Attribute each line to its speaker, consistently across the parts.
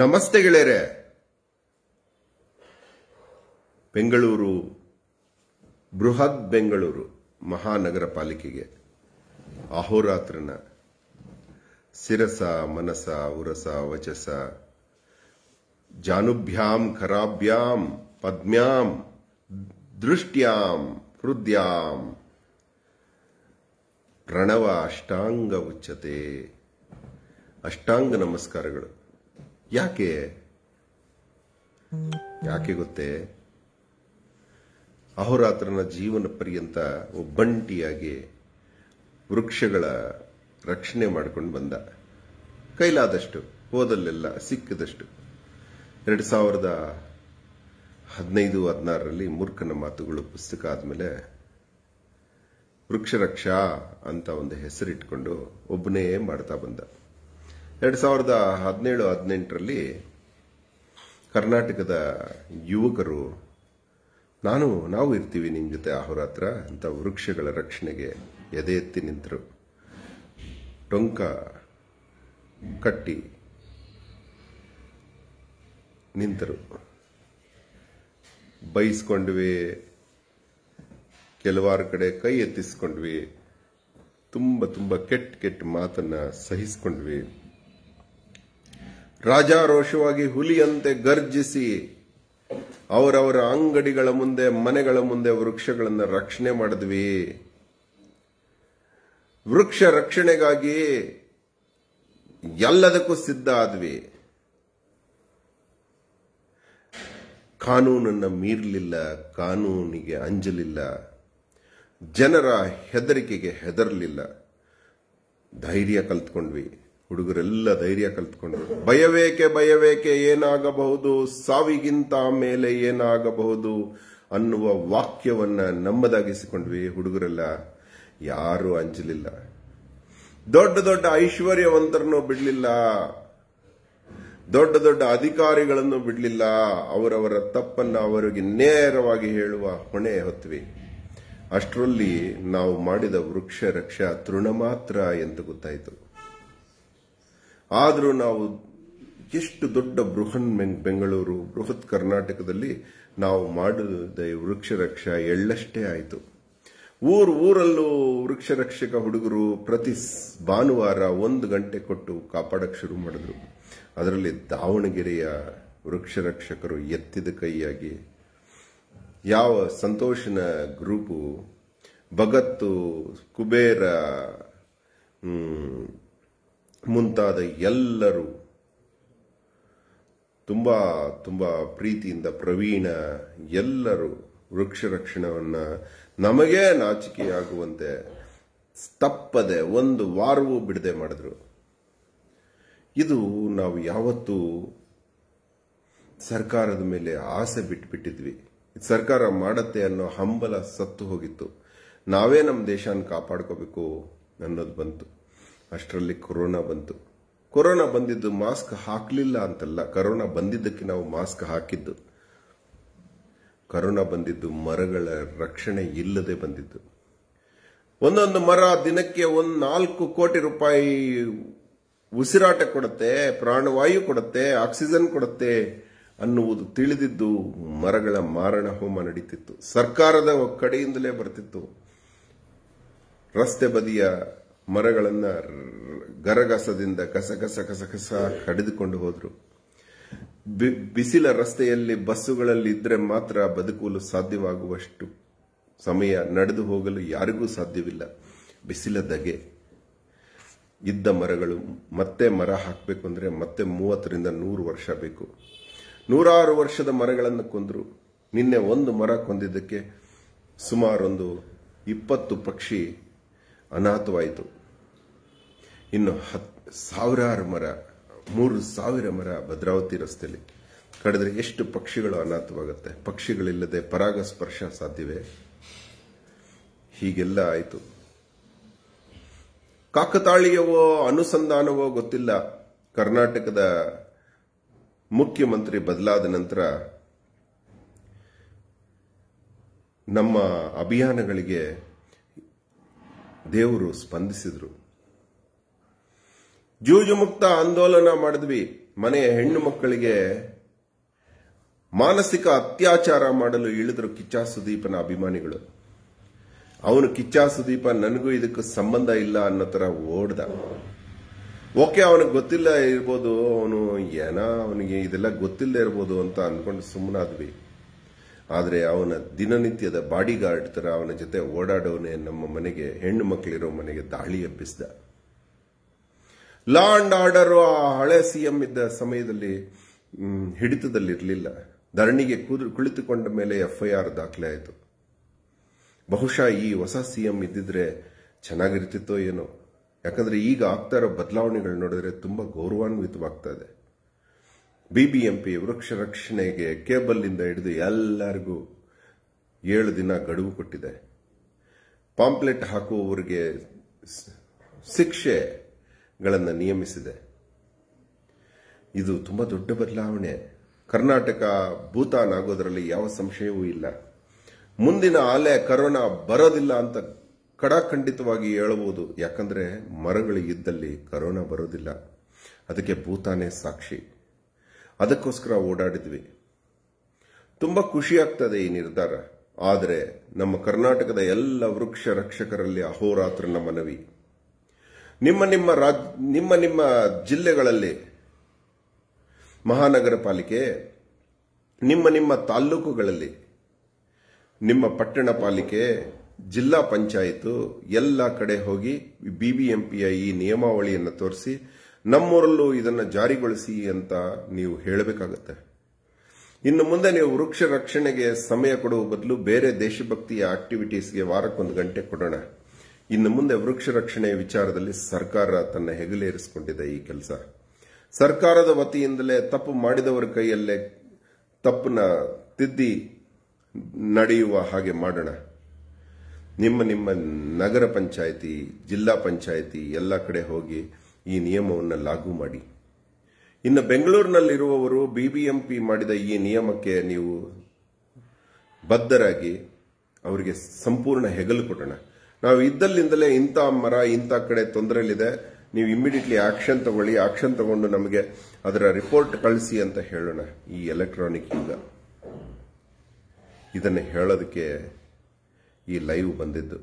Speaker 1: ನಮಸ್ತೆ ಗೆಳೆಯರೆ ಬೆಂಗಳೂರು ಬೃಹತ್ ಬೆಂಗಳೂರು ಮಹಾನಗರ ಪಾಲಿಕೆಗೆ ಅಹೋರಾತ್ರನ ಶಿರಸ ಮನಸ ಉರಸ ವಚಸ ಜಾನುಭ್ಯಾಂ ಖರಾಭ್ಯಾಂ ಪದ್ಮ್ಯಾಂ ದೃಷ್ಟ್ಯಾಂ ಹೃದ್ಯಾಂ ಪ್ರಣವ ಅಷ್ಟಾಂಗ ಉಚ್ಚತೆ ಅಷ್ಟಾಂಗ ನಮಸ್ಕಾರಗಳು ಯಾಕೆ ಯಾಕೆ ಗೊತ್ತೇ ಅಹೋರಾತ್ರನ ಜೀವನ ಪರ್ಯಂತ ಒಬ್ಬಂಟಿಯಾಗಿ ವೃಕ್ಷಗಳ ರಕ್ಷಣೆ ಮಾಡಿಕೊಂಡು ಬಂದ ಕೈಲಾದಷ್ಟು ಹೋದಲ್ಲೆಲ್ಲ ಸಿಕ್ಕದಷ್ಟು ಎರಡು ಸಾವಿರದ ಹದಿನೈದು ಹದಿನಾರರಲ್ಲಿ ಮೂರ್ಖನ ಮಾತುಗಳು ಪುಸ್ತಕ ಆದಮೇಲೆ ವೃಕ್ಷರಕ್ಷಾ ಅಂತ ಒಂದು ಹೆಸರಿಟ್ಕೊಂಡು ಒಬ್ಬನೇ ಮಾಡ್ತಾ ಬಂದ ಎರಡು ಸಾವಿರದ ಹದಿನೇಳು ಹದಿನೆಂಟರಲ್ಲಿ ಕರ್ನಾಟಕದ ಯುವಕರು ನಾನು ನಾವು ಇರ್ತೀವಿ ನಿಮ್ಮ ಜೊತೆ ಆಹೋರಾತ್ರ ಅಂತ ವೃಕ್ಷಗಳ ರಕ್ಷಣೆಗೆ ಎದೆ ಎತ್ತಿ ನಿಂತರು ಟೊಂಕ ಕಟ್ಟಿ ನಿಂತರು ಬೈಸ್ಕೊಂಡ್ವಿ ಕೆಲವಾರು ಕಡೆ ಕೈ ಎತ್ತಿಸ್ಕೊಂಡ್ವಿ ತುಂಬ ತುಂಬ ಕೆಟ್ಟ ಕೆಟ್ಟ ಮಾತನ್ನು ಸಹಿಸ್ಕೊಂಡ್ವಿ ರಾಜಾರೋಷವಾಗಿ ಹುಲಿಯಂತೆ ಗರ್ಜಿಸಿ ಅವರವರ ಅಂಗಡಿಗಳ ಮುಂದೆ ಮನೆಗಳ ಮುಂದೆ ವೃಕ್ಷಗಳನ್ನು ರಕ್ಷಣೆ ಮಾಡಿದ್ವಿ ವೃಕ್ಷ ರಕ್ಷಣೆಗಾಗಿ ಎಲ್ಲದಕ್ಕೂ ಸಿದ್ಧ ಆದ್ವಿ ಕಾನೂನನ್ನು ಮೀರಲಿಲ್ಲ ಕಾನೂನಿಗೆ ಅಂಜಲಿಲ್ಲ ಜನರ ಹೆದರಿಕೆಗೆ ಹೆದರಲಿಲ್ಲ ಧೈರ್ಯ ಕಲ್ತ್ಕೊಂಡ್ವಿ ಹುಡುಗರೆಲ್ಲ ಧೈರ್ಯ ಕಲ್ತ್ಕೊಂಡ್ರು ಭಯವೇಕೆ ಭಯವೇಕೆ ಏನಾಗಬಹುದು ಸಾವಿಗಿಂತ ಮೇಲೆ ಏನಾಗಬಹುದು ಅನ್ನುವ ವಾಕ್ಯವನ್ನ ನಮ್ಮದಾಗಿಸಿಕೊಂಡ್ವಿ ಹುಡುಗರೆಲ್ಲ ಯಾರು ಅಂಜಲಿಲ್ಲ ದೊಡ್ಡ ದೊಡ್ಡ ಐಶ್ವರ್ಯವಂತರನ್ನು ಬಿಡಲಿಲ್ಲ ದೊಡ್ಡ ದೊಡ್ಡ ಅಧಿಕಾರಿಗಳನ್ನು ಬಿಡಲಿಲ್ಲ ಅವರವರ ತಪ್ಪನ್ನು ಅವರಿಗೆ ನೇರವಾಗಿ ಹೇಳುವ ಹೊಣೆ ಹೊತ್ವಿ ಅಷ್ಟರಲ್ಲಿ ನಾವು ಮಾಡಿದ ವೃಕ್ಷ ರಕ್ಷಾ ತೃಣ ಮಾತ್ರ ಎಂದು ಗೊತ್ತಾಯಿತು ಆದರೂ ನಾವು ಎಷ್ಟು ದೊಡ್ಡ ಬೃಹನ್ ಬೆಂಗಳೂರು ಬೃಹತ್ ಕರ್ನಾಟಕದಲ್ಲಿ ನಾವು ಮಾಡಿದ ವೃಕ್ಷರಕ್ಷ ಎಳ್ಳಷ್ಟೇ ಆಯಿತು ಊರು ಊರಲ್ಲೂ ವೃಕ್ಷ ರಕ್ಷಕ ಹುಡುಗರು ಪ್ರತಿ ಭಾನುವಾರ ಒಂದು ಗಂಟೆ ಕೊಟ್ಟು ಕಾಪಾಡಕ್ಕೆ ಶುರು ಮಾಡಿದ್ರು ಅದರಲ್ಲಿ ದಾವಣಗೆರೆಯ ವೃಕ್ಷ ರಕ್ಷಕರು ಎತ್ತಿದ ಕೈಯಾಗಿ ಯಾವ ಸಂತೋಷನ ಗ್ರೂಪು ಭಗತ್ತು ಕುಬೇರ ಮುಂತಾದ ಎಲ್ಲರೂ ತುಂಬ ತುಂಬ ಪ್ರೀತಿಯಿಂದ ಪ್ರವೀಣ ಎಲ್ಲರೂ ವೃಕ್ಷ ರಕ್ಷಣವನ್ನು ನಮಗೇ ನಾಚಿಕೆಯಾಗುವಂತೆ ತಪ್ಪದೆ ಒಂದು ವಾರವೂ ಬಿಡದೆ ಮಾಡಿದ್ರು ಇದು ನಾವು ಯಾವತ್ತೂ ಸರ್ಕಾರದ ಮೇಲೆ ಆಸೆ ಬಿಟ್ಬಿಟ್ಟಿದ್ವಿ ಸರ್ಕಾರ ಮಾಡತ್ತೆ ಅನ್ನೋ ಹಂಬಲ ಸತ್ತು ಹೋಗಿತ್ತು ನಾವೇ ನಮ್ಮ ದೇಶನ ಕಾಪಾಡ್ಕೋಬೇಕು ಅನ್ನೋದು ಬಂತು ಅಷ್ಟರಲ್ಲಿ ಕೊರೋನಾ ಬಂತು ಕೊರೋನಾ ಬಂದಿದ್ದು ಮಾಸ್ಕ್ ಹಾಕಲಿಲ್ಲ ಅಂತಲ್ಲ ಕರೋನಾ ಬಂದಿದ್ದಕ್ಕೆ ನಾವು ಮಾಸ್ಕ್ ಹಾಕಿದ್ದು ಕರೋನಾ ಬಂದಿದ್ದು ಮರಗಳ ರಕ್ಷಣೆ ಇಲ್ಲದೆ ಬಂದಿದ್ದು ಒಂದೊಂದು ಮರ ದಿನಕ್ಕೆ ಒಂದು ನಾಲ್ಕು ಕೋಟಿ ರೂಪಾಯಿ ಉಸಿರಾಟ ಕೊಡುತ್ತೆ ಪ್ರಾಣವಾಯು ಕೊಡುತ್ತೆ ಆಕ್ಸಿಜನ್ ಕೊಡತ್ತೆ ಅನ್ನುವುದು ತಿಳಿದಿದ್ದು ಮರಗಳ ಮಾರಣ ಹೋಮ ನಡೀತಿತ್ತು ಸರ್ಕಾರದ ಕಡೆಯಿಂದಲೇ ಬರ್ತಿತ್ತು ರಸ್ತೆ ಬದಿಯ ಮರಗಳನ್ನು ಗರಗಸದಿಂದ ಕಸ ಕಸಕಸ ಕಡಿದುಕೊಂಡು ಹೋದ್ರು ಬಿಸಿಲ ರಸ್ತೆಯಲ್ಲಿ ಬಸ್ಸುಗಳಲ್ಲಿ ಇದ್ರೆ ಮಾತ್ರ ಬದುಕಲು ಸಾಧ್ಯವಾಗುವಷ್ಟು ಸಮಯ ನಡೆದು ಹೋಗಲು ಯಾರಿಗೂ ಸಾಧ್ಯವಿಲ್ಲ ಬಿಸಿಲ ದಗೆ ಇದ್ದ ಮರಗಳು ಮತ್ತೆ ಮರ ಹಾಕಬೇಕು ಅಂದರೆ ಮತ್ತೆ ಮೂವತ್ತರಿಂದ ನೂರು ವರ್ಷ ಬೇಕು ನೂರಾರು ವರ್ಷದ ಮರಗಳನ್ನು ಕೊಂದರು ನಿನ್ನೆ ಒಂದು ಮರ ಕೊಂದಿದ್ದಕ್ಕೆ ಸುಮಾರೊಂದು ಇಪ್ಪತ್ತು ಪಕ್ಷಿ ಅನಾಥವಾಯಿತು ಇನ್ನು ಹತ್ ಸಾವಿರಾರು ಮರ ಮೂರು ಸಾವಿರ ಮರ ಭದ್ರಾವತಿ ರಸ್ತೆಯಲ್ಲಿ ಕಡಿದ್ರೆ ಎಷ್ಟು ಪಕ್ಷಿಗಳು ಅನಾಥವಾಗುತ್ತೆ ಪಕ್ಷಿಗಳಿಲ್ಲದೆ ಪರಾಗ ಸ್ಪರ್ಶ ಸಾಧ್ಯವೇ ಹೀಗೆಲ್ಲ ಆಯಿತು ಕಾಕತಾಳೀಯವೋ ಅನುಸಂಧಾನವೋ ಗೊತ್ತಿಲ್ಲ ಕರ್ನಾಟಕದ ಮುಖ್ಯಮಂತ್ರಿ ಬದಲಾದ ನಂತರ ನಮ್ಮ ಅಭಿಯಾನಗಳಿಗೆ ದೇವರು ಸ್ಪಂದಿಸಿದರು ಜೂಜು ಮುಕ್ತ ಆಂದೋಲನ ಮಾಡಿದ್ವಿ ಮನೆಯ ಹೆಣ್ಣು ಮಕ್ಕಳಿಗೆ ಮಾನಸಿಕ ಅತ್ಯಾಚಾರ ಮಾಡಲು ಇಳಿದ್ರು ಕಿಚ್ಚ ಸುದೀಪನ ಅಭಿಮಾನಿಗಳು ಅವನು ಕಿಚ್ಚಾ ಸುದೀಪ ನನಗೂ ಇದಕ್ಕೆ ಸಂಬಂಧ ಇಲ್ಲ ಅನ್ನೋ ತರ ಓಡ್ದ ಓಕೆ ಅವನಿಗೆ ಗೊತ್ತಿಲ್ಲ ಇರ್ಬೋದು ಅವನು ಏನೋ ಅವನಿಗೆ ಇದೆಲ್ಲ ಗೊತ್ತಿಲ್ಲದೆ ಇರ್ಬೋದು ಅಂತ ಅನ್ಕೊಂಡು ಸುಮ್ಮನಾದ್ವಿ ಆದರೆ ಅವನ ದಿನನಿತ್ಯದ ಬಾಡಿಗಾರ್ಡ್ ಥರ ಅವನ ಜೊತೆ ಓಡಾಡೋನೆ ನಮ್ಮ ಮನೆಗೆ ಹೆಣ್ಣು ಮಕ್ಕಳಿರೋ ಮನೆಗೆ ದಾಳಿ ಎಬ್ಬಿಸಿದ ಲಾ ಅಂಡ್ ಆರ್ಡರ್ ಆ ಹಳೆ ಸಿ ಇದ್ದ ಸಮಯದಲ್ಲಿ ಹಿಡಿತದಲ್ಲಿರಲಿಲ್ಲ ಧರಣಿಗೆ ಕುಳಿತುಕೊಂಡ ಮೇಲೆ ಎಫ್ಐಆರ್ ದಾಖಲೆ ಆಯಿತು ಬಹುಶಃ ಈ ಹೊಸ ಸಿ ಎಂ ಇದ್ದಿದ್ರೆ ಚೆನ್ನಾಗಿರ್ತಿತ್ತೋ ಏನೋ ಯಾಕಂದ್ರೆ ಈಗ ಆಗ್ತಾ ಇರೋ ಬದಲಾವಣೆಗಳು ನೋಡಿದ್ರೆ ತುಂಬಾ ಗೌರವಾನ್ವಿತವಾಗ್ತಾ ಇದೆ ಬಿಬಿಎಂಪಿ ವೃಕ್ಷ ರಕ್ಷಣೆಗೆ ಕೇಬಲ್ನಿಂದ ಹಿಡಿದು ಎಲ್ಲರಿಗೂ ಏಳು ದಿನ ಗಡುವು ಕೊಟ್ಟಿದೆ ಪಾಂಪ್ಲೆಟ್ ಹಾಕುವವರಿಗೆ ಶಿಕ್ಷೆಗಳನ್ನು ನಿಯಮಿಸಿದೆ ಇದು ತುಂಬ ದೊಡ್ಡ ಬದಲಾವಣೆ ಕರ್ನಾಟಕ ಭೂತಾನ್ ಆಗೋದರಲ್ಲಿ ಯಾವ ಸಂಶಯವೂ ಇಲ್ಲ ಮುಂದಿನ ಆಲೆ ಕರೋನಾ ಬರೋದಿಲ್ಲ ಅಂತ ಕಡಾಖಂಡಿತವಾಗಿ ಹೇಳಬಹುದು ಯಾಕಂದರೆ ಮರಗಳು ಇದ್ದಲ್ಲಿ ಕರೋನಾ ಬರೋದಿಲ್ಲ ಅದಕ್ಕೆ ಭೂತಾನೇ ಸಾಕ್ಷಿ ಅದಕ್ಕೋಸ್ಕರ ಓಡಾಡಿದ್ವಿ ತುಂಬ ಖುಷಿಯಾಗ್ತದೆ ಈ ನಿರ್ಧಾರ ಆದರೆ ನಮ್ಮ ಕರ್ನಾಟಕದ ಎಲ್ಲ ವೃಕ್ಷ ರಕ್ಷಕರಲ್ಲಿ ಅಹೋರಾತ್ರನ ಮನವಿ ನಿಮ್ಮ ನಿಮ್ಮ ನಿಮ್ಮ ನಿಮ್ಮ ಜಿಲ್ಲೆಗಳಲ್ಲಿ ಮಹಾನಗರ ಪಾಲಿಕೆ ನಿಮ್ಮ ನಿಮ್ಮ ತಾಲ್ಲೂಕುಗಳಲ್ಲಿ ನಿಮ್ಮ ಪಟ್ಟಣ ಪಾಲಿಕೆ ಜಿಲ್ಲಾ ಪಂಚಾಯತ್ ಎಲ್ಲ ಕಡೆ ಹೋಗಿ ಬಿಬಿಎಂಪಿಯ ಈ ನಿಯಮಾವಳಿಯನ್ನು ತೋರಿಸಿ ನಮ್ಮೂರಲ್ಲೂ ಇದನ್ನು ಜಾರಿಗೊಳಿಸಿ ಅಂತ ನೀವು ಹೇಳಬೇಕಾಗತ್ತೆ ಇನ್ನು ಮುಂದೆ ನೀವು ವೃಕ್ಷ ರಕ್ಷಣೆಗೆ ಸಮಯ ಕೊಡುವ ಬದಲು ಬೇರೆ ದೇಶಭಕ್ತಿಯ ಆಕ್ಟಿವಿಟೀಸ್ಗೆ ವಾರಕ್ಕೊಂದು ಗಂಟೆ ಕೊಡೋಣ ಇನ್ನು ಮುಂದೆ ವೃಕ್ಷ ರಕ್ಷಣೆಯ ವಿಚಾರದಲ್ಲಿ ಸರ್ಕಾರ ತನ್ನ ಹೆಗಲೇರಿಸಿಕೊಂಡಿದೆ ಈ ಕೆಲಸ ಸರ್ಕಾರದ ವತಿಯಿಂದಲೇ ತಪ್ಪು ಮಾಡಿದವರ ಕೈಯಲ್ಲೇ ತಪ್ಪನ್ನ ತಿದ್ದಿ ನಡೆಯುವ ಹಾಗೆ ಮಾಡೋಣ ನಿಮ್ಮ ನಿಮ್ಮ ನಗರ ಪಂಚಾಯಿತಿ ಜಿಲ್ಲಾ ಪಂಚಾಯಿತಿ ಎಲ್ಲ ಕಡೆ ಹೋಗಿ ಈ ನಿಯಮವನ್ನು ಲಾಗು ಮಾಡಿ ಇನ್ನು ಬೆಂಗಳೂರಿನಲ್ಲಿರುವವರು ಬಿಬಿಎಂಪಿ ಮಾಡಿದ ಈ ನಿಯಮಕ್ಕೆ ನೀವು ಬದ್ಧರಾಗಿ ಅವರಿಗೆ ಸಂಪೂರ್ಣ ಹೆಗಲು ಕೊಟ್ಟೋಣ ನಾವು ಇದ್ದಲ್ಲಿಂದಲೇ ಇಂಥ ಮರ ಇಂಥ ಕಡೆ ತೊಂದರೆಯಲ್ಲಿದೆ ನೀವು ಇಮ್ಮಿಡಿಯೇಟ್ಲಿ ಆಕ್ಷನ್ ತಗೊಳ್ಳಿ ಆಕ್ಷನ್ ತಗೊಂಡು ನಮಗೆ ಅದರ ರಿಪೋರ್ಟ್ ಕಳಿಸಿ ಅಂತ ಹೇಳೋಣ ಈ ಎಲೆಕ್ಟ್ರಾನಿಕ್ ಯುಗ ಇದನ್ನು ಹೇಳೋದಕ್ಕೆ ಈ ಲೈವ್ ಬಂದಿದ್ದು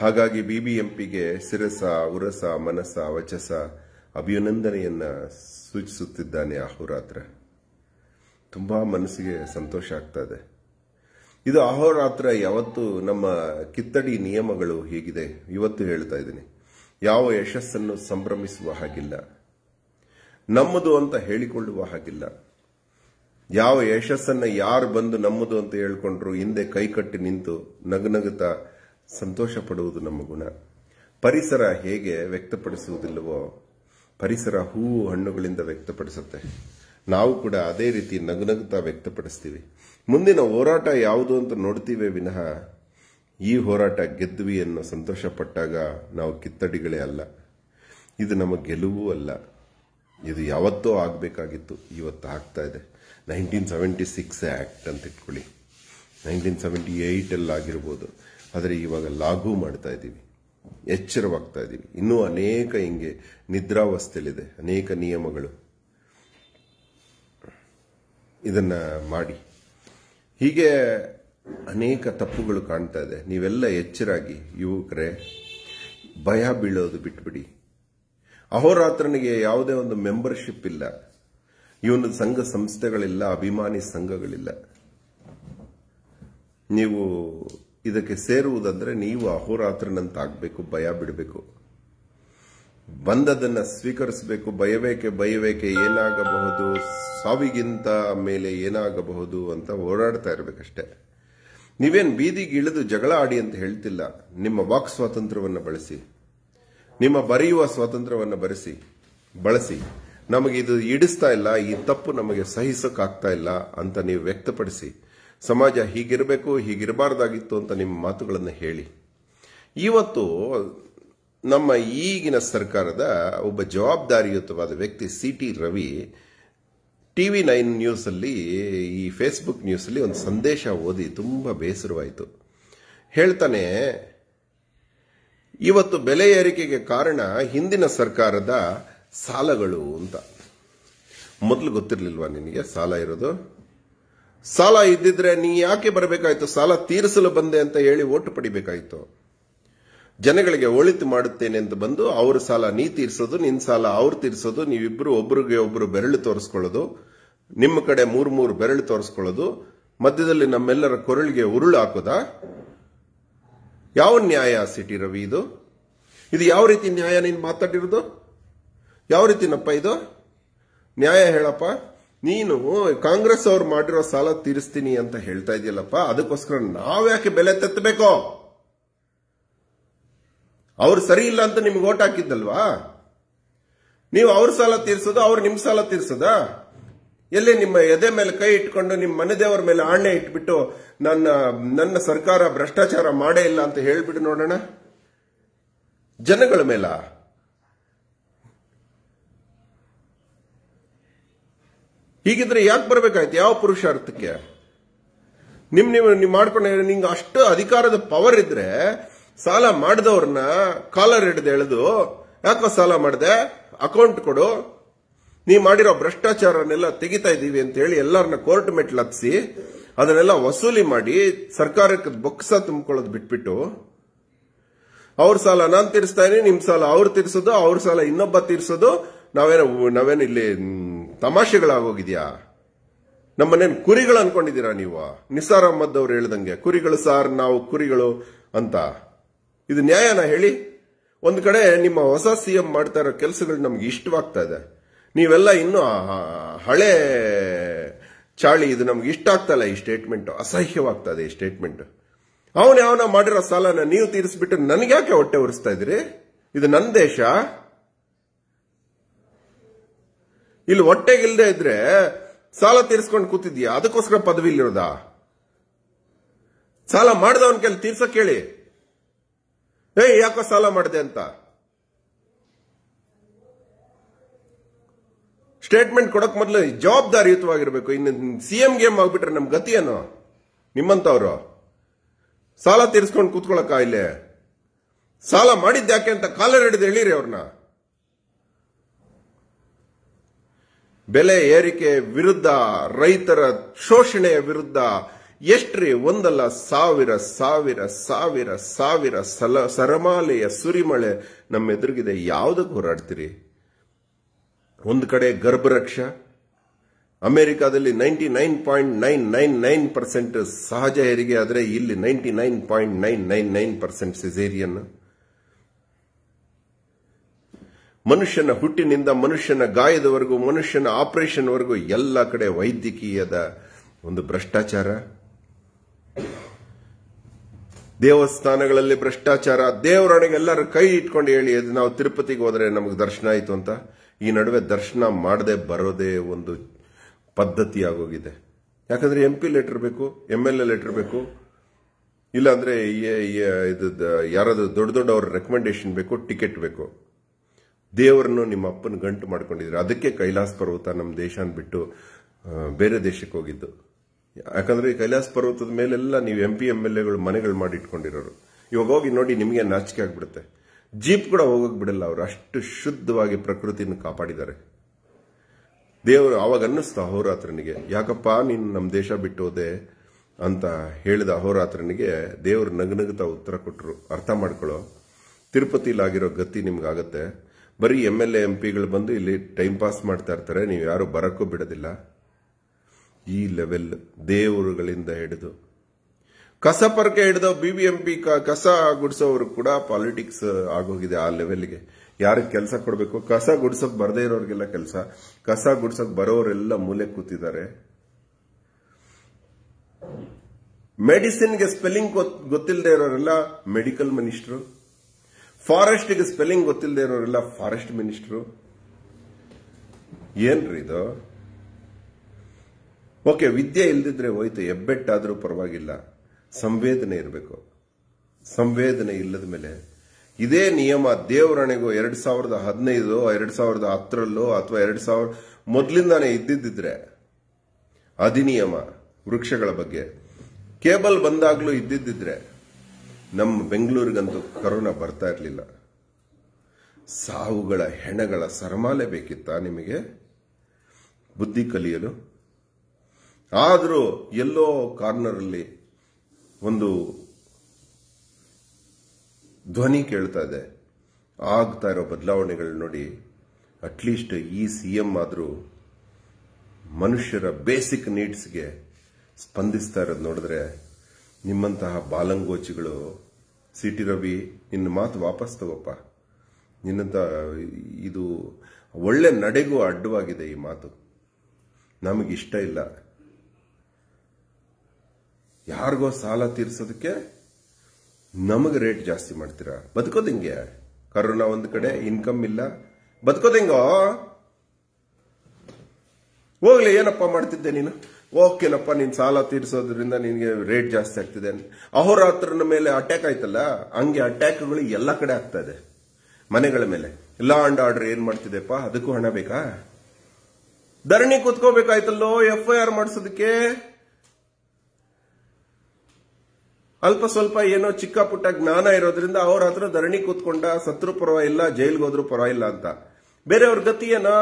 Speaker 1: ಹಾಗಾಗಿ ಬಿಬಿಎಂಪಿಗೆ ಸಿರಸ ಉರಸ ಮನಸ ವಚಸ ಅಭಿನಂದನೆಯನ್ನ ಸೂಚಿಸುತ್ತಿದ್ದಾನೆ ಅಹೋರಾತ್ರ ತುಂಬಾ ಮನಸ್ಸಿಗೆ ಸಂತೋಷ ಆಗ್ತಾ ಇದೆ ಇದು ಅಹೋರಾತ್ರ ಯಾವತ್ತು ನಮ್ಮ ಕಿತ್ತಡಿ ನಿಯಮಗಳು ಹೇಗಿದೆ ಇವತ್ತು ಹೇಳ್ತಾ ಇದ್ದೀನಿ ಯಾವ ಯಶಸ್ಸನ್ನು ಸಂಭ್ರಮಿಸುವ ಹಾಗಿಲ್ಲ ನಮ್ಮದು ಅಂತ ಹೇಳಿಕೊಳ್ಳುವ ಹಾಗಿಲ್ಲ ಯಾವ ಯಶಸ್ಸನ್ನು ಯಾರು ಬಂದು ನಮ್ಮದು ಅಂತ ಹೇಳ್ಕೊಂಡ್ರು ಹಿಂದೆ ಕೈಕಟ್ಟಿ ನಿಂತು ನಗನಗುತ್ತಾ ಸಂತೋಷ ಪಡುವುದು ನಮ್ಮ ಗುಣ ಪರಿಸರ ಹೇಗೆ ವ್ಯಕ್ತಪಡಿಸುವುದಿಲ್ಲವೋ ಪರಿಸರ ಹೂವು ಹಣ್ಣುಗಳಿಂದ ವ್ಯಕ್ತಪಡಿಸುತ್ತೆ ನಾವು ಕೂಡ ಅದೇ ರೀತಿ ನಗುತ್ತಾ ವ್ಯಕ್ತಪಡಿಸ್ತೀವಿ ಮುಂದಿನ ಹೋರಾಟ ಯಾವುದು ಅಂತ ನೋಡ್ತೀವಿ ವಿನಃ ಈ ಹೋರಾಟ ಗೆದ್ವಿ ಅನ್ನೋ ಸಂತೋಷ ಪಟ್ಟಾಗ ನಾವು ಕಿತ್ತಡಿಗಳೇ ಅಲ್ಲ ಇದು ನಮ್ಮ ಗೆಲುವು ಅಲ್ಲ ಇದು ಯಾವತ್ತೋ ಆಗಬೇಕಾಗಿತ್ತು ಇವತ್ತು ಆಗ್ತಾ ಇದೆ ನೈನ್ಟೀನ್ ಸೆವೆಂಟಿ ಸಿಕ್ಸ್ ಆ್ಯಕ್ಟ್ ಅಂತ ಇಟ್ಕೊಳ್ಳಿ ನೈನ್ಟೀನ್ ಸೆವೆಂಟಿ ಏಯ್ಟಲ್ಲಿ ಆಗಿರ್ಬೋದು ಆದರೆ ಇವಾಗ ಲಾಗು ಮಾಡ್ತಾ ಇದ್ದೀವಿ ಎಚ್ಚರವಾಗ್ತಾ ಇದ್ದೀವಿ ಇನ್ನೂ ಅನೇಕ ಹಿಂಗೆ ನಿದ್ರಾವಸ್ಥೆಯಲ್ಲಿದೆ ಅನೇಕ ನಿಯಮಗಳು ಇದನ್ನ ಮಾಡಿ ಹೀಗೆ ಅನೇಕ ತಪ್ಪುಗಳು ಕಾಣ್ತಾ ಇದೆ ನೀವೆಲ್ಲ ಎಚ್ಚರಾಗಿ ಯುವಕರೇ ಭಯ ಬೀಳೋದು ಬಿಟ್ಬಿಡಿ ಅಹೋರಾತ್ರನಿಗೆ ಯಾವುದೇ ಒಂದು ಮೆಂಬರ್ಶಿಪ್ ಇಲ್ಲ ಇವನು ಸಂಘ ಸಂಸ್ಥೆಗಳಿಲ್ಲ ಅಭಿಮಾನಿ ಸಂಘಗಳಿಲ್ಲ ನೀವು ಇದಕ್ಕೆ ಸೇರುವುದಂದ್ರೆ ನೀವು ಅಹೋರಾತ್ರನಂತಾಗಬೇಕು ಭಯ ಬಿಡಬೇಕು ಬಂದದನ್ನ ಸ್ವೀಕರಿಸಬೇಕು ಬಯಬೇಕೆ ಬಯಬೇಕೆ ಏನಾಗಬಹುದು ಸಾವಿಗಿಂತ ಮೇಲೆ ಏನಾಗಬಹುದು ಅಂತ ಓಡಾಡ್ತಾ ಇರಬೇಕಷ್ಟೇ ನೀವೇನು ಬೀದಿಗೆ ಇಳಿದು ಜಗಳ ಆಡಿ ಅಂತ ಹೇಳ್ತಿಲ್ಲ ನಿಮ್ಮ ವಾಕ್ ಸ್ವಾತಂತ್ರ್ಯವನ್ನು ಬಳಸಿ ನಿಮ್ಮ ಬರೆಯುವ ಸ್ವಾತಂತ್ರ್ಯವನ್ನು ಬರೆಸಿ ಬಳಸಿ ನಮಗೆ ಇದು ಇಡಿಸ್ತಾ ಇಲ್ಲ ಈ ತಪ್ಪು ನಮಗೆ ಸಹಿಸೋಕ್ಕಾಗ್ತಾ ಇಲ್ಲ ಅಂತ ನೀವು ವ್ಯಕ್ತಪಡಿಸಿ ಸಮಾಜ ಹೀಗಿರಬೇಕು ಹೀಗಿರಬಾರ್ದಾಗಿತ್ತು ಅಂತ ನಿಮ್ಮ ಮಾತುಗಳನ್ನು ಹೇಳಿ ಇವತ್ತು ನಮ್ಮ ಈಗಿನ ಸರ್ಕಾರದ ಒಬ್ಬ ಜವಾಬ್ದಾರಿಯುತವಾದ ವ್ಯಕ್ತಿ C T Ravi T V nine ನ್ಯೂಸಲ್ಲಿ ಈ ಫೇಸ್ಬುಕ್ ನ್ಯೂಸಲ್ಲಿ ಒಂದು ಸಂದೇಶ ಓದಿ ತುಂಬ ಬೇಸರವಾಯಿತು ಹೇಳ್ತಾನೆ ಇವತ್ತು ಬೆಲೆ ಏರಿಕೆಗೆ ಕಾರಣ ಹಿಂದಿನ ಸರ್ಕಾರದ ಸಾಲಗಳು ಅಂತ ಮೊದಲು ಗೊತ್ತಿರಲಿಲ್ವಾ ನಿನಗೆ ಸಾಲ ಇರೋದು ಸಾಲ ಇದ್ದಿದ್ರೆ ನೀ ಯಾಕೆ ಬರಬೇಕಾಯ್ತು ಸಾಲ ತೀರಿಸಲು ಬಂದೆ ಅಂತ ಹೇಳಿ ಓಟು ಪಡಿಬೇಕಾಯ್ತು ಜನಗಳಿಗೆ ಒಳಿತು ಮಾಡುತ್ತೇನೆ ಅಂತ ಬಂದು ಅವರ ಸಾಲ ನೀ ತೀರಿಸೋದು ನಿನ್ನ ಸಾಲ ಅವ್ರು ತೀರಿಸೋದು ನೀವಿಬ್ರು ಒಬ್ಬರಿಗೆ ಒಬ್ಬರು ಬೆರಳು ತೋರಿಸ್ಕೊಳ್ಳೋದು ನಿಮ್ಮ ಕಡೆ ಮೂರು ಮೂರು ಬೆರಳು ತೋರಿಸ್ಕೊಳ್ಳೋದು ಮಧ್ಯದಲ್ಲಿ ನಮ್ಮೆಲ್ಲರ ಕೊರಳಿಗೆ ಉರುಳು ಹಾಕೋದಾ ಯಾವ ನ್ಯಾಯ ಸಿಟಿ ರವಿ ಇದು ಇದು ಯಾವ ರೀತಿ ನ್ಯಾಯ ನೀನು ಮಾತಾಡಿರೋದು ಯಾವ ರೀತಿನಪ್ಪ ಇದು ನ್ಯಾಯ ಹೇಳಪ್ಪ ನೀನು ಕಾಂಗ್ರೆಸ್ ಅವ್ರು ಮಾಡಿರೋ ಸಾಲ ತೀರಿಸ್ತೀನಿ ಅಂತ ಹೇಳ್ತಾ ಇದೆಯಲ್ಲಪ್ಪ ಅದಕ್ಕೋಸ್ಕರ ಯಾಕೆ ಬೆಲೆ ತತ್ತಬೇಕೋ ಅವ್ರು ಸರಿ ಇಲ್ಲ ಅಂತ ನಿಮ್ಗೆ ಓಟ್ ಹಾಕಿದ್ದಲ್ವಾ ನೀವು ಅವ್ರ ಸಾಲ ತೀರಿಸೋದು ಅವ್ರು ನಿಮ್ ಸಾಲ ತೀರಿಸೋದಾ ಎಲ್ಲಿ ನಿಮ್ಮ ಎದೆ ಮೇಲೆ ಕೈ ಇಟ್ಕೊಂಡು ನಿಮ್ಮ ಮನೆದೇವರ ಮೇಲೆ ಆಣೆ ಇಟ್ಬಿಟ್ಟು ನನ್ನ ನನ್ನ ಸರ್ಕಾರ ಭ್ರಷ್ಟಾಚಾರ ಮಾಡೇ ಇಲ್ಲ ಅಂತ ಹೇಳ್ಬಿಟ್ಟು ನೋಡೋಣ ಜನಗಳ ಮೇಲ ಹೀಗಿದ್ರೆ ಯಾಕೆ ಬರಬೇಕಾಯ್ತು ಯಾವ ಪುರುಷಾರ್ಥಕ್ಕೆ ನಿಮ್ ನೀವು ನಿಮ್ ಮಾಡ್ಕೊಂಡು ನಿಂಗೆ ಅಷ್ಟು ಅಧಿಕಾರದ ಪವರ್ ಇದ್ರೆ ಸಾಲ ಮಾಡಿದವ್ರನ್ನ ಕಾಲರ್ ಹಿಡಿದು ಎಳೆದು ಯಾಕೋ ಸಾಲ ಮಾಡಿದೆ ಅಕೌಂಟ್ ಕೊಡು ನೀ ಮಾಡಿರೋ ಭ್ರಷ್ಟಾಚಾರನೆಲ್ಲ ತೆಗಿತಾ ಇದೀವಿ ಅಂತ ಹೇಳಿ ಎಲ್ಲರನ್ನ ಕೋರ್ಟ್ ಮೆಟ್ಲು ಹತ್ಸಿ ಅದನ್ನೆಲ್ಲ ವಸೂಲಿ ಮಾಡಿ ಸರ್ಕಾರಕ್ಕೆ ಬೊಕ್ಸ ತುಂಬಿಕೊಳ್ಳೋದು ಬಿಟ್ಬಿಟ್ಟು ಅವ್ರ ಸಾಲ ನಾನು ತೀರಿಸ್ತಾ ಇದೀನಿ ನಿಮ್ ಸಾಲ ಅವ್ರು ತೀರಿಸೋದು ಅವ್ರ ಸಾಲ ಇನ್ನೊಬ್ಬ ತೀರಿಸೋದು ನಾವೇನೋ ನಾವೇನು ಇಲ್ಲಿ ತಮಾಷೆಗಳಾಗೋಗಿದೆಯಾ ನಮ್ಮನೇನು ಕುರಿಗಳು ಅನ್ಕೊಂಡಿದ್ದೀರಾ ನೀವು ನಿಸಾರ್ ಅಹಮದ್ ಅವರು ಹೇಳ್ದಂಗೆ ಕುರಿಗಳು ಸಾರ್ ನಾವು ಕುರಿಗಳು ಅಂತ ಇದು ನ್ಯಾಯನ ಹೇಳಿ ಒಂದು ಕಡೆ ನಿಮ್ಮ ಹೊಸ ಸಿ ಮಾಡ್ತಾ ಇರೋ ಕೆಲಸಗಳು ನಮ್ಗೆ ಇಷ್ಟವಾಗ್ತಾ ಇದೆ ನೀವೆಲ್ಲ ಇನ್ನು ಹಳೆ ಚಾಳಿ ಇದು ನಮ್ಗೆ ಇಷ್ಟ ಆಗ್ತಾ ಇಲ್ಲ ಈ ಸ್ಟೇಟ್ಮೆಂಟ್ ಅಸಹ್ಯವಾಗ್ತಾ ಇದೆ ಈ ಸ್ಟೇಟ್ಮೆಂಟ್ ಅವನ ಯಾವನ ಮಾಡಿರೋ ಸಾಲನ ನೀವು ತೀರಿಸ್ಬಿಟ್ಟು ನನಗ್ಯಾಕೆ ಹೊಟ್ಟೆ ಉರಿಸ್ತಾ ಇದ್ರಿ ಇದು ನನ್ನ ದೇಶ ಇಲ್ಲಿ ಹೊಟ್ಟೆಗಿಲ್ದೇ ಇದ್ರೆ ಸಾಲ ತೀರಿಸ್ಕೊಂಡು ಕೂತಿದ್ಯಾ ಅದಕ್ಕೋಸ್ಕರ ಪದವಿ ಇಲ್ಲಿರೋದ ಸಾಲ ಮಾಡಿದವನ ಕೇಳಿ ತೀರ್ಸಕ್ ಹೇಳಿ ಏ ಯಾಕೋ ಸಾಲ ಮಾಡಿದೆ ಅಂತ ಸ್ಟೇಟ್ಮೆಂಟ್ ಕೊಡಕ್ ಮೊದಲು ಜವಾಬ್ದಾರಿಯುತವಾಗಿರ್ಬೇಕು ಇನ್ನು ಸಿ ಗೇಮ್ ಆಗ್ಬಿಟ್ರೆ ನಮ್ ಗತಿ ಏನು ನಿಮ್ಮಂತವ್ರು ಸಾಲ ತೀರಿಸ್ಕೊಂಡು ಕೂತ್ಕೊಳಕ ಇಲ್ಲೇ ಸಾಲ ಯಾಕೆ ಅಂತ ಕಾಲರ್ ಹಿಡಿದು ಹೇಳಿರಿ ಅವ್ರನ್ನ ಬೆಲೆ ಏರಿಕೆ ವಿರುದ್ಧ ರೈತರ ಶೋಷಣೆಯ ವಿರುದ್ಧ ಎಷ್ಟ್ರಿ ಒಂದಲ್ಲ ಸಾವಿರ ಸಾವಿರ ಸಾವಿರ ಸಾವಿರ ಸರಮಾಲೆಯ ಸುರಿಮಳೆ ನಮ್ಮ ಎದುರಿಗಿದೆ ಯಾವುದಕ್ಕೆ ಹೋರಾಡ್ತೀರಿ ಒಂದು ಕಡೆ ಗರ್ಭರಕ್ಷ ಅಮೆರಿಕಾದಲ್ಲಿ ninety nine point nine nine nine percent ಸಹಜ ಹೆರಿಗೆ ಆದರೆ ಇಲ್ಲಿ ninety nine point nine nine nine percent caesarean ಮನುಷ್ಯನ ಹುಟ್ಟಿನಿಂದ ಮನುಷ್ಯನ ಗಾಯದವರೆಗೂ ಮನುಷ್ಯನ ಆಪರೇಷನ್ವರೆಗೂ ಎಲ್ಲ ಕಡೆ ವೈದ್ಯಕೀಯದ ಒಂದು ಭ್ರಷ್ಟಾಚಾರ ದೇವಸ್ಥಾನಗಳಲ್ಲಿ ಭ್ರಷ್ಟಾಚಾರ ಎಲ್ಲರೂ ಕೈ ಇಟ್ಕೊಂಡು ಹೇಳಿ ಅದು ನಾವು ತಿರುಪತಿಗೆ ಹೋದರೆ ನಮಗೆ ದರ್ಶನ ಆಯಿತು ಅಂತ ಈ ನಡುವೆ ದರ್ಶನ ಮಾಡದೆ ಬರೋದೇ ಒಂದು ಪದ್ಧತಿ ಆಗೋಗಿದೆ ಯಾಕಂದರೆ ಎಂ ಪಿ ಲೆಟರ್ ಬೇಕು ಎಮ್ ಎಲ್ ಎ ಲೆಟರ್ ಬೇಕು ಇಲ್ಲಾಂದರೆ ಇದು ಯಾರಾದರೂ ದೊಡ್ಡ ದೊಡ್ಡ ಅವ್ರ ರೆಕಮೆಂಡೇಶನ್ ಬೇಕು ಟಿಕೆಟ್ ಬೇಕು ದೇವರನ್ನು ನಿಮ್ಮ ಅಪ್ಪನ ಗಂಟು ಮಾಡ್ಕೊಂಡಿದ್ರು ಅದಕ್ಕೆ ಕೈಲಾಸ ಪರ್ವತ ನಮ್ಮ ದೇಶನ ಬಿಟ್ಟು ಬೇರೆ ದೇಶಕ್ಕೆ ಹೋಗಿದ್ದು ಯಾಕಂದ್ರೆ ಈ ಕೈಲಾಸ ಪರ್ವತದ ಮೇಲೆಲ್ಲ ನೀವು ಎಂ ಪಿ ಎಂ ಎಲ್ ಎಗಳು ಮನೆಗಳು ಮಾಡಿ ಇಟ್ಕೊಂಡಿರೋರು ಇವಾಗ ಹೋಗಿ ನೋಡಿ ನಿಮಗೆ ನಾಚಿಕೆ ಆಗ್ಬಿಡುತ್ತೆ ಜೀಪ್ ಕೂಡ ಹೋಗೋಕೆ ಬಿಡಲ್ಲ ಅವರು ಅಷ್ಟು ಶುದ್ಧವಾಗಿ ಪ್ರಕೃತಿನ ಕಾಪಾಡಿದ್ದಾರೆ ದೇವರು ಅವಾಗ ಅನ್ನಿಸ್ತು ಅಹೋರಾತ್ರನಿಗೆ ಯಾಕಪ್ಪ ನೀನು ನಮ್ಮ ದೇಶ ಬಿಟ್ಟು ಹೋದೆ ಅಂತ ಹೇಳಿದ ಅಹೋರಾತ್ರನಿಗೆ ದೇವರು ನಗನಗುತ್ತಾ ಉತ್ತರ ಕೊಟ್ಟರು ಅರ್ಥ ಮಾಡ್ಕೊಳ್ಳೋ ತಿರುಪತಿಲಾಗಿರೋ ಗತಿ ನಿಮ್ಗಾಗತ್ತೆ ಬರೀ ಎಮ್ ಎಲ್ ಎಂ ಪಿಗಳು ಬಂದು ಇಲ್ಲಿ ಟೈಮ್ ಪಾಸ್ ಮಾಡ್ತಾ ಇರ್ತಾರೆ ನೀವು ಯಾರು ಬರಕ್ಕೂ ಬಿಡೋದಿಲ್ಲ ಈ ಲೆವೆಲ್ ದೇವರುಗಳಿಂದ ಹಿಡಿದು ಕಸ ಪರ್ಕೆ ಹಿಡಿದ ಬಿಬಿಎಂಪಿ ಕಸ ಗುಡಿಸೋರು ಕೂಡ ಪಾಲಿಟಿಕ್ಸ್ ಆಗೋಗಿದೆ ಆ ಲೆವೆಲ್ಗೆ ಯಾರಿಗೆ ಕೆಲಸ ಕೊಡಬೇಕು ಕಸ ಗುಡ್ಸಕ್ ಬರದೇ ಇರೋರಿಗೆಲ್ಲ ಕೆಲಸ ಕಸ ಗುಡ್ಸಕ್ ಬರೋರೆಲ್ಲ ಮೂಲೆ ಕೂತಿದ್ದಾರೆ ಮೆಡಿಸಿನ್ಗೆ ಸ್ಪೆಲ್ಲಿಂಗ್ ಗೊತ್ತಿಲ್ಲದೆ ಇರೋರೆಲ್ಲ ಮೆಡಿಕಲ್ ಮಿನಿಸ್ಟರ್ ಗೆ ಸ್ಪೆಲ್ಲಿಂಗ್ ಗೊತ್ತಿಲ್ಲದೆ ಇರೋರೆಲ್ಲ ಫಾರೆಸ್ಟ್ ಮಿನಿಸ್ಟ್ರು ಏನ್ರಿ ಇದು ಓಕೆ ವಿದ್ಯೆ ಇಲ್ದಿದ್ರೆ ಹೋಯ್ತು ಎಬ್ಬೆಟ್ಟಾದರೂ ಪರವಾಗಿಲ್ಲ ಸಂವೇದನೆ ಇರಬೇಕು ಸಂವೇದನೆ ಇಲ್ಲದ ಮೇಲೆ ಇದೇ ನಿಯಮ ದೇವರಣೆಗೂ ಎರಡು ಸಾವಿರದ ಹದಿನೈದು ಎರಡು ಸಾವಿರದ ಹತ್ತರಲ್ಲೋ ಅಥವಾ ಎರಡು ಸಾವಿರ ಮೊದಲಿಂದಾನೇ ಇದ್ದಿದ್ದಿದ್ರೆ ಅಧಿನಿಯಮ ವೃಕ್ಷಗಳ ಬಗ್ಗೆ ಕೇಬಲ್ ಬಂದಾಗಲೂ ಇದ್ದಿದ್ದಿದ್ರೆ ನಮ್ಮ ಬೆಂಗಳೂರಿಗಂತೂ ಕರೋನಾ ಬರ್ತಾ ಇರಲಿಲ್ಲ ಸಾವುಗಳ ಹೆಣಗಳ ಸರಮಾಲೆ ಬೇಕಿತ್ತ ನಿಮಗೆ ಬುದ್ಧಿ ಕಲಿಯಲು ಆದರೂ ಎಲ್ಲೋ ಕಾರ್ನರಲ್ಲಿ ಒಂದು ಧ್ವನಿ ಕೇಳ್ತಾ ಇದೆ ಆಗ್ತಾ ಇರೋ ಬದಲಾವಣೆಗಳನ್ನ ನೋಡಿ ಅಟ್ಲೀಸ್ಟ್ ಈ ಸಿ ಎಂ ಆದರೂ ಮನುಷ್ಯರ ಬೇಸಿಕ್ ನೀಡ್ಸ್ಗೆ ಸ್ಪಂದಿಸ್ತಾ ಇರೋದು ನೋಡಿದ್ರೆ ನಿಮ್ಮಂತಹ ಬಾಲಂಗೋಚಿಗಳು ಸಿಟಿ ರವಿ ನಿನ್ನ ಮಾತು ವಾಪಸ್ ತಗೋಪ್ಪ ನಿನ್ನಂಥ ಇದು
Speaker 2: ಒಳ್ಳೆ ನಡೆಗೂ
Speaker 1: ಅಡ್ಡವಾಗಿದೆ ಈ ಮಾತು ನಮಗಿಷ್ಟ ಇಲ್ಲ ಯಾರಿಗೋ ಸಾಲ ತೀರಿಸೋದಕ್ಕೆ ನಮಗೆ ರೇಟ್ ಜಾಸ್ತಿ ಮಾಡ್ತೀರಾ ಬದುಕೋದಿಂಗೆ ಕರೋನಾ ಒಂದು ಕಡೆ ಇನ್ಕಮ್ ಇಲ್ಲ ಬದುಕೋದಿಂಗೋ ಹೋಗ್ಲಿ ಏನಪ್ಪ ಮಾಡ್ತಿದ್ದೆ ನೀನು ಓಕೆನಪ್ಪ ನೀನ್ ಸಾಲ ತೀರಿಸೋದ್ರಿಂದ ನಿನಗೆ ರೇಟ್ ಜಾಸ್ತಿ ಆಗ್ತಿದೆ ಅಹೋರಾತ್ರ ಮೇಲೆ ಅಟ್ಯಾಕ್ ಆಯ್ತಲ್ಲ ಹಂಗೆ ಅಟ್ಯಾಕ್ಗಳು ಎಲ್ಲ ಕಡೆ ಆಗ್ತಾ ಇದೆ ಮನೆಗಳ ಮೇಲೆ ಲಾ ಅಂಡ್ ಆರ್ಡರ್ ಏನ್ ಮಾಡ್ತಿದೆಪ್ಪ ಅದಕ್ಕೂ ಹಣ ಬೇಕಾ ಧರಣಿ ಕೂತ್ಕೋಬೇಕಾಯ್ತಲ್ಲೋ ಎಫ್ ಐ ಆರ್ ಮಾಡಿಸೋದಕ್ಕೆ ಅಲ್ಪ ಸ್ವಲ್ಪ ಏನೋ ಚಿಕ್ಕ ಪುಟ್ಟ ಜ್ಞಾನ ಇರೋದ್ರಿಂದ ಅವ್ರ ಹತ್ರ ಧರಣಿ ಕೂತ್ಕೊಂಡ ಸತ್ರು ಪರವಾಗಿಲ್ಲ ಜೈಲ್ಗೆ ಹೋದ್ರೂ ಪರವಾಗಿಲ್ಲ ಅಂತ ಬೇರೆಯವ್ರ ಗತಿ ಏನೋ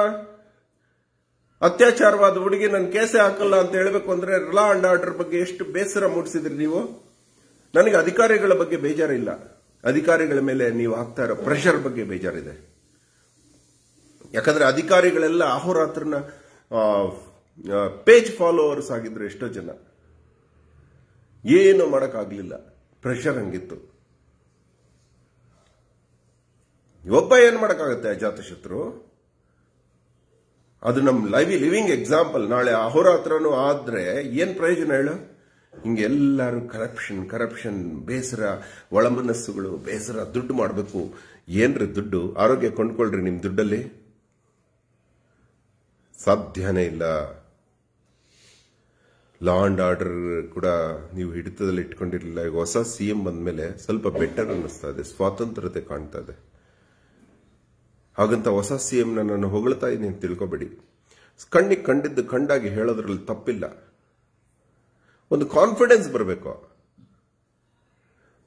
Speaker 1: ಅತ್ಯಾಚಾರವಾದ ಹುಡುಗಿ ನನ್ನ ಕೇಸೆ ಹಾಕಲ್ಲ ಅಂತ ಹೇಳಬೇಕು ಅಂದ್ರೆ ರಿಲಾ ಅಂಡ್ ಆರ್ಡರ್ ಬಗ್ಗೆ ಎಷ್ಟು ಬೇಸರ ಮೂಡಿಸಿದ್ರಿ ನೀವು ನನಗೆ ಅಧಿಕಾರಿಗಳ ಬಗ್ಗೆ ಬೇಜಾರಿಲ್ಲ ಅಧಿಕಾರಿಗಳ ಮೇಲೆ ನೀವು ಹಾಕ್ತಾ ಇರೋ ಪ್ರೆಷರ್ ಬಗ್ಗೆ ಬೇಜಾರಿದೆ ಯಾಕಂದ್ರೆ ಅಧಿಕಾರಿಗಳೆಲ್ಲ ಅಹೋರಾತ್ರನ ಪೇಜ್ ಫಾಲೋವರ್ಸ್ ಆಗಿದ್ರು ಎಷ್ಟೋ ಜನ ಏನು ಮಾಡೋಕ್ಕಾಗಲಿಲ್ಲ ಪ್ರೆಷರ್ ಹಂಗಿತ್ತು ಒಬ್ಬ ಏನು ಮಾಡೋಕ್ಕಾಗುತ್ತೆ ಅಜಾತಶತ್ರು ಅದು ನಮ್ಮ ಲೈವ್ ಲಿವಿಂಗ್ ಎಕ್ಸಾಂಪಲ್ ನಾಳೆ ಅಹೋರಾತ್ರನು ಆದ್ರೆ ಏನು ಪ್ರಯೋಜನ ಹೇಳು ಹಿಂಗೆಲ್ಲಾರು ಕರಪ್ಷನ್ ಕರಪ್ಷನ್ ಬೇಸರ ಒಳಮನಸ್ಸುಗಳು ಬೇಸರ ದುಡ್ಡು ಮಾಡಬೇಕು ಏನ್ರಿ ದುಡ್ಡು ಆರೋಗ್ಯ ಕೊಂಡ್ಕೊಳ್ರಿ ನಿಮ್ಮ ದುಡ್ಡಲ್ಲಿ ಸಾಧ್ಯನೇ ಇಲ್ಲ ಲಾ ಅಂಡ್ ಆರ್ಡರ್ ಕೂಡ ನೀವು ಹಿಡಿತದಲ್ಲಿ ಇಟ್ಕೊಂಡಿರಲಿಲ್ಲ ಈಗ ಹೊಸ ಸಿ ಎಂ ಮೇಲೆ ಸ್ವಲ್ಪ ಬೆಟರ್ ಅನ್ನಿಸ್ತಾ ಇದೆ ಸ್ವಾತಂತ್ರ್ಯತೆ ಕಾಣ್ತಾ ಇದೆ ಹಾಗಂತ ಹೊಸ ಸಿ ಎಂ ನನ್ನನ್ನು ಹೊಗಳ್ತಾ ಇದ್ದೀನಿ ಅಂತ ತಿಳ್ಕೊಬೇಡಿ ಕಣ್ಣಿಗೆ ಕಂಡಿದ್ದು ಕಂಡಾಗಿ ಹೇಳೋದ್ರಲ್ಲಿ ತಪ್ಪಿಲ್ಲ ಒಂದು ಕಾನ್ಫಿಡೆನ್ಸ್ ಬರಬೇಕು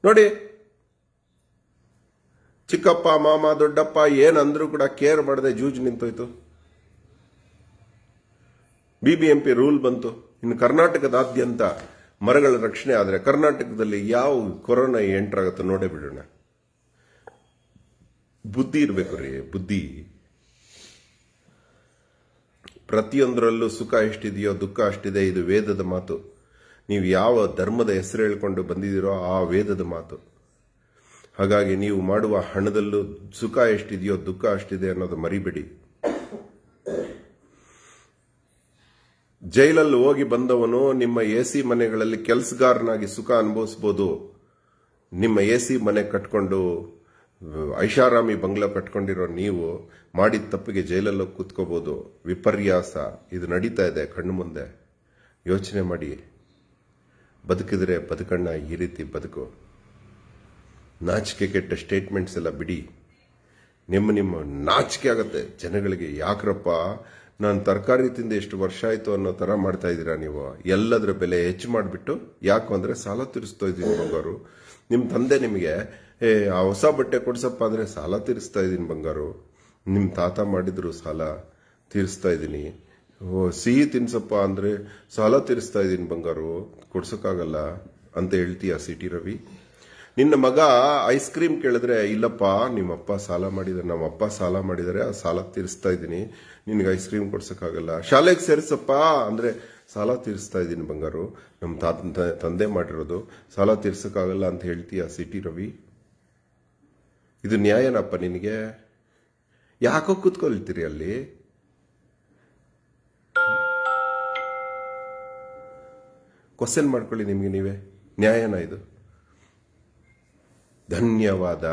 Speaker 1: ನೋಡಿ ಚಿಕ್ಕಪ್ಪ ಮಾಮ ದೊಡ್ಡಪ್ಪ ಏನಂದ್ರೂ ಕೂಡ ಕೇರ್ ಮಾಡದೆ ಜೂಜ್ ನಿಂತೋಯ್ತು ಬಿಬಿಎಂಪಿ ರೂಲ್ ಬಂತು ಇನ್ನು ಕರ್ನಾಟಕದಾದ್ಯಂತ ಮರಗಳ ರಕ್ಷಣೆ ಆದರೆ ಕರ್ನಾಟಕದಲ್ಲಿ ಯಾವ ಕೊರೋನಾ ಎಂಟ್ರಾಗುತ್ತೋ ನೋಡೇ ಬಿಡೋಣ ಬುದ್ಧಿ ಇರಬೇಕು ರೀ ಬುದ್ಧಿ ಪ್ರತಿಯೊಂದರಲ್ಲೂ ಸುಖ ಎಷ್ಟಿದೆಯೋ ದುಃಖ ಅಷ್ಟಿದೆ ಇದು ವೇದದ ಮಾತು ನೀವು ಯಾವ ಧರ್ಮದ ಹೆಸರು ಹೇಳ್ಕೊಂಡು ಬಂದಿದ್ದೀರೋ ಆ ವೇದದ ಮಾತು ಹಾಗಾಗಿ ನೀವು ಮಾಡುವ ಹಣದಲ್ಲೂ ಸುಖ ಎಷ್ಟಿದೆಯೋ ದುಃಖ ಅಷ್ಟಿದೆ ಅನ್ನೋದು ಮರಿಬೇಡಿ ಜೈಲಲ್ಲಿ ಹೋಗಿ ಬಂದವನು ನಿಮ್ಮ ಎ ಸಿ ಮನೆಗಳಲ್ಲಿ ಕೆಲಸಗಾರನಾಗಿ ಸುಖ ಅನುಭವಿಸ್ಬೋದು ನಿಮ್ಮ ಎ ಸಿ ಮನೆ ಕಟ್ಕೊಂಡು ಐಷಾರಾಮಿ ಬಂಗ್ಲಾ ಕಟ್ಕೊಂಡಿರೋ ನೀವು ಮಾಡಿದ ತಪ್ಪಿಗೆ ಜೈಲಲ್ಲಿ ಕೂತ್ಕೋಬಹುದು ವಿಪರ್ಯಾಸ ಇದು ನಡೀತಾ ಇದೆ ಕಣ್ಣು ಮುಂದೆ ಯೋಚನೆ ಮಾಡಿ ಬದುಕಿದ್ರೆ ಬದುಕಣ್ಣ ಈ ರೀತಿ ಬದುಕು ನಾಚಿಕೆ ಕೆಟ್ಟ ಸ್ಟೇಟ್ಮೆಂಟ್ಸ್ ಎಲ್ಲ ಬಿಡಿ ನಿಮ್ಮ ನಿಮ್ಮ ನಾಚಿಕೆ ಆಗುತ್ತೆ ಜನಗಳಿಗೆ ಯಾಕ್ರಪ್ಪ ನಾನು ತರಕಾರಿ ತಿಂದ ಎಷ್ಟು ವರ್ಷ ಆಯಿತು ಅನ್ನೋ ಥರ ಮಾಡ್ತಾ ಇದ್ದೀರಾ ನೀವು ಎಲ್ಲದರ ಬೆಲೆ ಹೆಚ್ಚು ಮಾಡಿಬಿಟ್ಟು ಯಾಕು ಅಂದರೆ ಸಾಲ ತೀರಿಸ್ತಾ ಇದ್ದೀನಿ ಮಗವರು ನಿಮ್ಮ ತಂದೆ ನಿಮಗೆ ಏ ಆ ಹೊಸ ಬಟ್ಟೆ ಕೊಡ್ಸಪ್ಪ ಅಂದರೆ ಸಾಲ ತೀರಿಸ್ತಾ ಇದ್ದೀನಿ ಬಂಗಾರು ನಿಮ್ಮ ತಾತ ಮಾಡಿದ್ರು ಸಾಲ ತೀರಿಸ್ತಾ ಇದ್ದೀನಿ ಓ ಸಿಹಿ ತಿನ್ಸಪ್ಪ ಅಂದರೆ ಸಾಲ ತೀರಿಸ್ತಾ ಇದ್ದೀನಿ ಬಂಗಾರು ಕೊಡ್ಸೋಕ್ಕಾಗಲ್ಲ ಅಂತ ಹೇಳ್ತೀಯ ಸಿಟಿ ರವಿ ನಿನ್ನ ಮಗ ಐಸ್ ಕ್ರೀಮ್ ಕೇಳಿದ್ರೆ ಇಲ್ಲಪ್ಪ ನಿಮ್ಮಪ್ಪ ಸಾಲ ಮಾಡಿದ್ದಾರೆ ಅಪ್ಪ ಸಾಲ ಮಾಡಿದರೆ ಆ ಸಾಲ ತೀರಿಸ್ತಾ ಇದ್ದೀನಿ ನಿನಗೆ ಐಸ್ ಕ್ರೀಮ್ ಕೊಡ್ಸೋಕ್ಕಾಗಲ್ಲ ಶಾಲೆಗೆ ಸೇರಿಸಪ್ಪ ಅಂದರೆ ಸಾಲ ತೀರಿಸ್ತಾ ಇದ್ದೀನಿ ಬಂಗಾರು ನಮ್ಮ ತಾತ ತಂದೆ ಮಾಡಿರೋದು ಸಾಲ ತೀರ್ಸೋಕ್ಕಾಗಲ್ಲ ಅಂತ ಹೇಳ್ತೀಯ ಸಿಟಿ ರವಿ ಇದು ನ್ಯಾಯನಪ್ಪ ನಿನಗೆ ಯಾಕೋ ಕೂತ್ಕೊಳ್ತೀರಿ ಅಲ್ಲಿ ಕ್ವಶನ್ ಮಾಡ್ಕೊಳ್ಳಿ ನಿಮಗೆ ನೀವೇ ನ್ಯಾಯನ ಇದು ಧನ್ಯವಾದ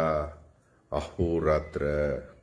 Speaker 1: ಅಹೋರಾತ್ರ